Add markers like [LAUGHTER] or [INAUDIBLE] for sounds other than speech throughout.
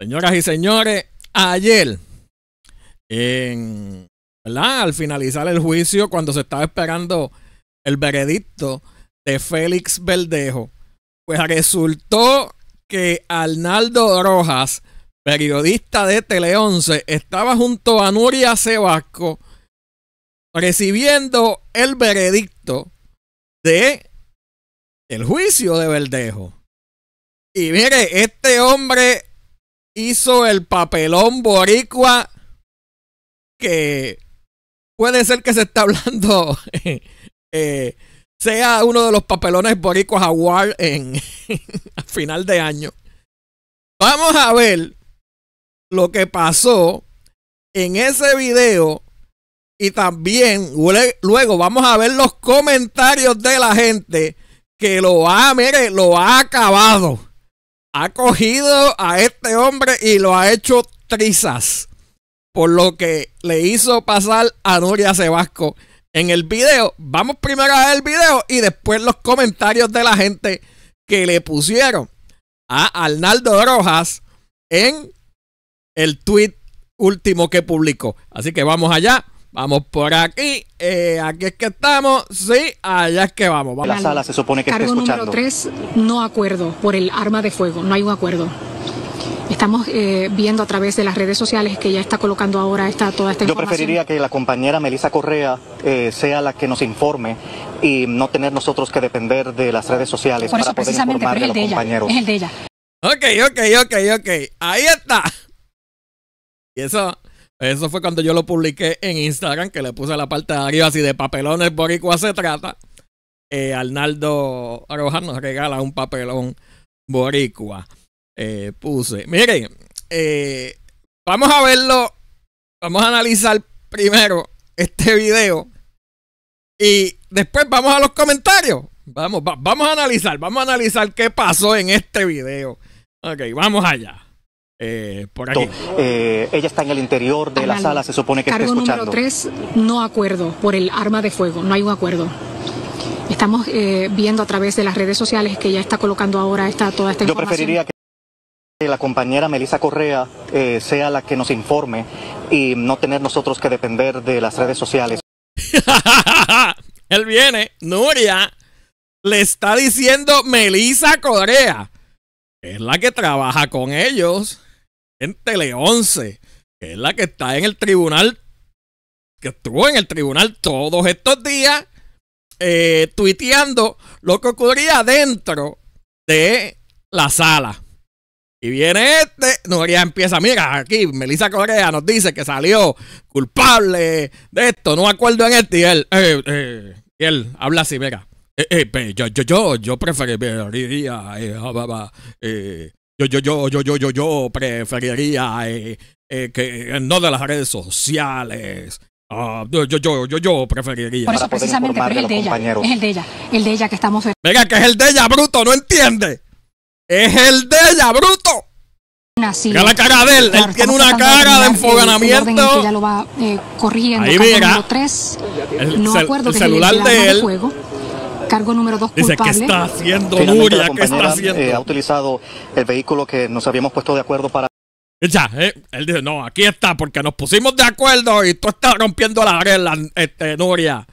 Señoras y señores, ayer, en, ¿verdad? al finalizar el juicio, cuando se estaba esperando el veredicto de Félix Verdejo, pues resultó que Arnaldo Rojas, periodista de Tele 11, estaba junto a Nuria Sebasco recibiendo el veredicto de el juicio de Verdejo. Y mire, este hombre hizo el papelón boricua que puede ser que se está hablando [LAUGHS] eh, sea uno de los papelones boricua award en [LAUGHS] a final de año. Vamos a ver lo que pasó en ese video y también luego vamos a ver los comentarios de la gente que lo ha, lo ha acabado ha cogido a este hombre y lo ha hecho trizas por lo que le hizo pasar a Nuria Sebasco en el video. Vamos primero a ver el video y después los comentarios de la gente que le pusieron a Arnaldo Rojas en el tweet último que publicó. Así que vamos allá. Vamos por aquí, eh, aquí es que estamos, sí, allá es que vamos. vamos. La sala se supone que está escuchando. número 3, no acuerdo por el arma de fuego, no hay un acuerdo. Estamos eh, viendo a través de las redes sociales que ya está colocando ahora esta, toda esta información. Yo preferiría que la compañera Melissa Correa eh, sea la que nos informe y no tener nosotros que depender de las redes sociales para poder informar de ella, Es el de ella. Ok, ok, ok, ok. Ahí está. Y eso eso fue cuando yo lo publiqué en Instagram, que le puse la parte de arriba así de papelones boricua se trata. Eh, Arnaldo Rojas nos regala un papelón boricua. Eh, puse. Miren, eh, vamos a verlo. Vamos a analizar primero este video. Y después vamos a los comentarios. Vamos, vamos a analizar, vamos a analizar qué pasó en este video. Ok, vamos allá. Eh, por aquí. Eh, ella está en el interior de la sala, se supone que está escuchando. número tres, no acuerdo por el arma de fuego, no hay un acuerdo. Estamos eh, viendo a través de las redes sociales que ya está colocando ahora esta, toda esta información. Yo preferiría que la compañera Melissa Correa sea la que nos informe y no tener nosotros que depender de las redes sociales. [LAUGHS] Él viene, Nuria, le está diciendo Melissa Correa es la que trabaja con ellos en Tele 11, que es la que está en el tribunal, que estuvo en el tribunal todos estos días, eh, tuiteando lo que ocurría dentro de la sala. Y viene este, nos empieza, mira, aquí Melissa Correa nos dice que salió culpable de esto, no acuerdo en este, y él, eh, eh, él habla así, mira. yo, yo, yo, yo preferiría eh, yo, yo, yo, yo, yo, yo, yo preferiría eh, eh, que eh, no de las redes sociales. Ah, yo, yo, yo, yo preferiría. Por eso precisamente, pero es el de ella. Es el de ella. El de ella que estamos. Venga, que es el de ella, bruto, no entiende. Es el de ella, bruto. mira la cara de él, él tiene una cara de, enfoganamiento. ya lo va Ahí mira. El, no recuerdo el celular de él. Cargo número dos culpable. Dice, ¿qué está haciendo Nuria? ¿Qué está haciendo? Eh, ha utilizado el vehículo que nos habíamos puesto de acuerdo para... Ya, eh, él dice, no, aquí está, porque nos pusimos de acuerdo y tú estás rompiendo las reglas, este, Nuria.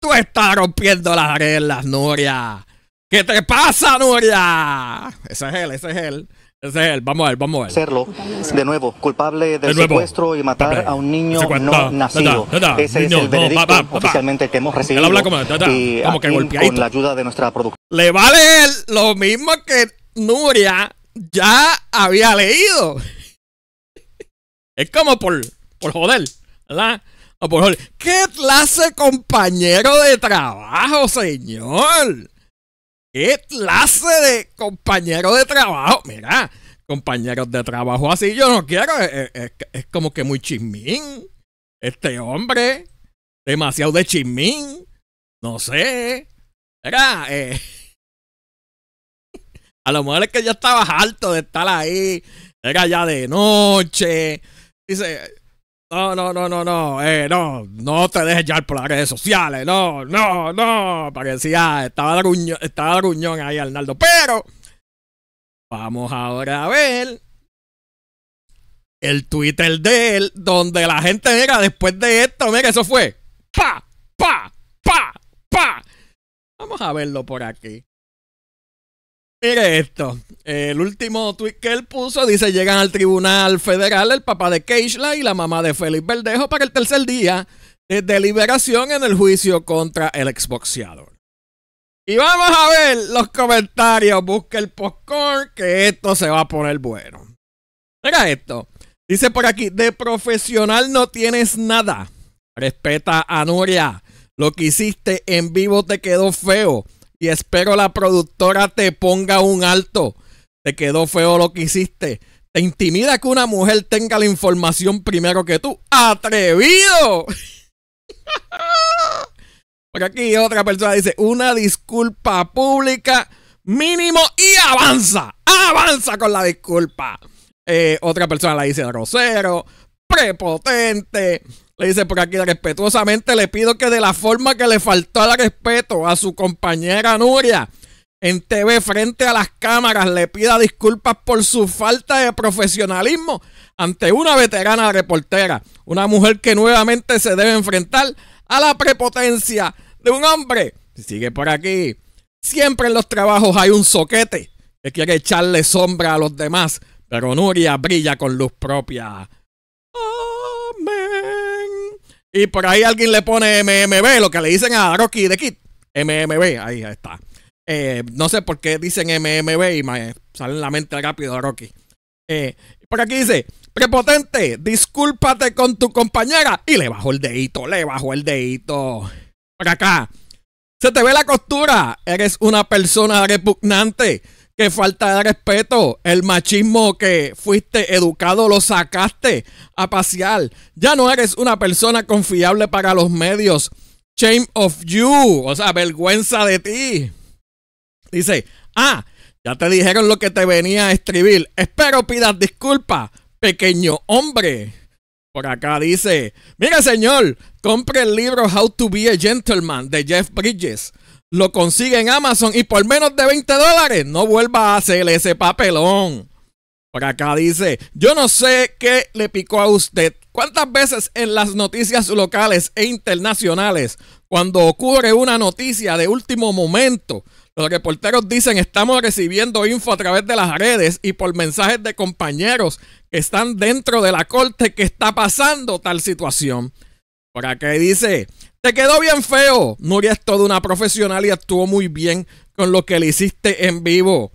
Tú estás rompiendo las reglas, Nuria. ¿Qué te pasa, Nuria? Ese es él, ese es él. Ese es él, vamos a ver, vamos a ver. de nuevo, culpable del de secuestro y matar a un niño no nacido. Ese es el veredicto no, oficialmente que hemos recibido. Él habla como, y como que golpeadito. con la ayuda de nuestra productora. Le vale lo mismo que Nuria ya había leído. Es como por, por joder, ¿verdad? O por joder. ¿Qué clase compañero de trabajo, señor? ¿Qué clase de compañero de trabajo? Mira, compañeros de trabajo así yo no quiero. Es, como que muy chismín. Este hombre, demasiado de chismín. No sé. Era, eh, [LAUGHS] a lo mejor es que ya estaba harto de estar ahí. Era ya de noche. Dice, no, no, no, no, no, eh, no, no te dejes llevar por las redes sociales, no, no, no, parecía, estaba gruñón, estaba gruñón ahí Arnaldo, pero vamos ahora a ver el Twitter de él, donde la gente, era después de esto, mira, eso fue, pa, pa, pa, pa, vamos a verlo por aquí. Mire esto. El último tweet que él puso dice: llegan al tribunal federal el papá de Keishla y la mamá de Félix Verdejo para el tercer día de deliberación en el juicio contra el exboxeador. Y vamos a ver los comentarios. Busca el postcorn, que esto se va a poner bueno. Mira esto. Dice por aquí, de profesional no tienes nada. Respeta a Nuria. Lo que hiciste en vivo te quedó feo y espero la productora te ponga un alto. Te quedó feo lo que hiciste. Te intimida que una mujer tenga la información primero que tú. ¡Atrevido! [LAUGHS] Porque aquí otra persona dice, una disculpa pública mínimo y avanza. Avanza con la disculpa. Eh, otra persona la dice Rosero prepotente. Le dice por aquí, respetuosamente le pido que de la forma que le faltó al respeto a su compañera Nuria en TV frente a las cámaras le pida disculpas por su falta de profesionalismo ante una veterana reportera, una mujer que nuevamente se debe enfrentar a la prepotencia de un hombre. Sigue por aquí. Siempre en los trabajos hay un soquete que quiere echarle sombra a los demás, pero Nuria brilla con luz propia. Y por ahí alguien le pone MMB, lo que le dicen a Rocky de Kit MMB, ahí está. Eh, no sé por qué dicen MMB y me sale en la mente rápido a Rocky. Eh, por aquí dice, prepotente, discúlpate con tu compañera. Y le bajó el dedito, le bajó el dedito. Por acá. Se te ve la costura. Eres una persona repugnante. Qué falta de respeto. El machismo que fuiste educado lo sacaste a pasear. Ya no eres una persona confiable para los medios. Shame of you. O sea, vergüenza de ti. Dice, ah, ya te dijeron lo que te venía a escribir. Espero pidas disculpas, pequeño hombre. Por acá dice, mira señor, compre el libro How to be a Gentleman de Jeff Bridges lo consigue en Amazon y por menos de 20 dólares no vuelva a hacerle ese papelón. Por acá dice, yo no sé qué le picó a usted. ¿Cuántas veces en las noticias locales e internacionales, cuando ocurre una noticia de último momento, los reporteros dicen estamos recibiendo info a través de las redes y por mensajes de compañeros que están dentro de la corte que está pasando tal situación? Por acá dice, te quedó bien feo. Nuria es toda una profesional y actuó muy bien con lo que le hiciste en vivo.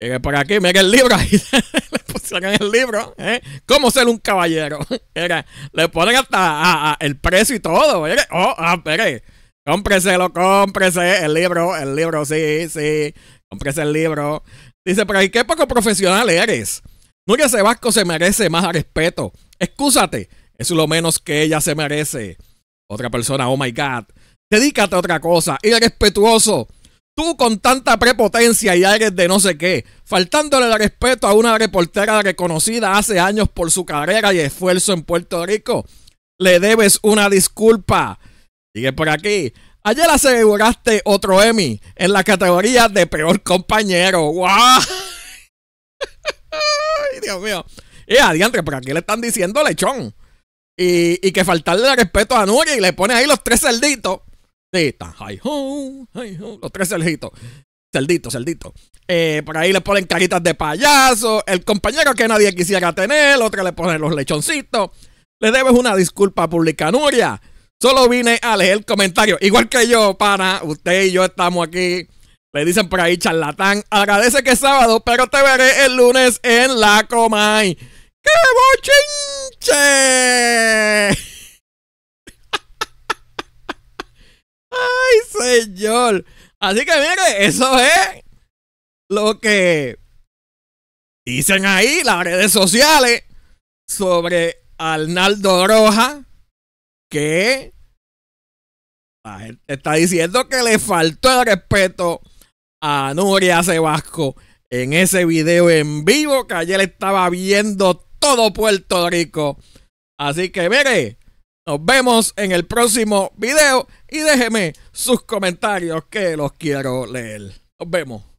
Eh, para que me el libro [LAUGHS] le pusieron el libro ¿eh? cómo ser un caballero [LAUGHS] le ponen hasta el precio y todo oye, oh espere ah, cómpreselo cómprese el libro el libro sí sí cómprese el libro dice pero ahí, qué poco profesional eres Nuria Sebasco se merece más respeto excúsate es lo menos que ella se merece otra persona, oh my God. Dedícate a otra cosa. Irrespetuoso. Tú con tanta prepotencia y aires de no sé qué, faltándole el respeto a una reportera reconocida hace años por su carrera y esfuerzo en Puerto Rico, le debes una disculpa. Sigue por aquí. Ayer aseguraste otro Emmy en la categoría de peor compañero. [LAUGHS] Ay, Dios mío. Y eh, adiante, ¿por aquí le están diciendo lechón? Y, que faltarle respeto a Nuria y le pone ahí los tres cerditos. Sí, está. -ho, los tres cerditos. Cerdito, cerdito. Eh, por ahí le ponen caritas de payaso. El compañero que nadie quisiera tener. otro le pone los lechoncitos. Le debes una disculpa pública, a Nuria. Solo vine a leer el comentario. Igual que yo, pana. Usted y yo estamos aquí. Le dicen por ahí, charlatán. Agradece que es sábado, pero te veré el lunes en la Comay. ¡Qué bochinche! [LAUGHS] ¡Ay, señor! Así que mire, eso es lo que dicen ahí las redes sociales sobre Arnaldo Roja, que está diciendo que le faltó el respeto a Nuria Sebasco en ese video en vivo que ayer estaba viendo todo Puerto Rico. Así que veré. nos vemos en el próximo video y déjeme sus comentarios que los quiero leer. Nos vemos.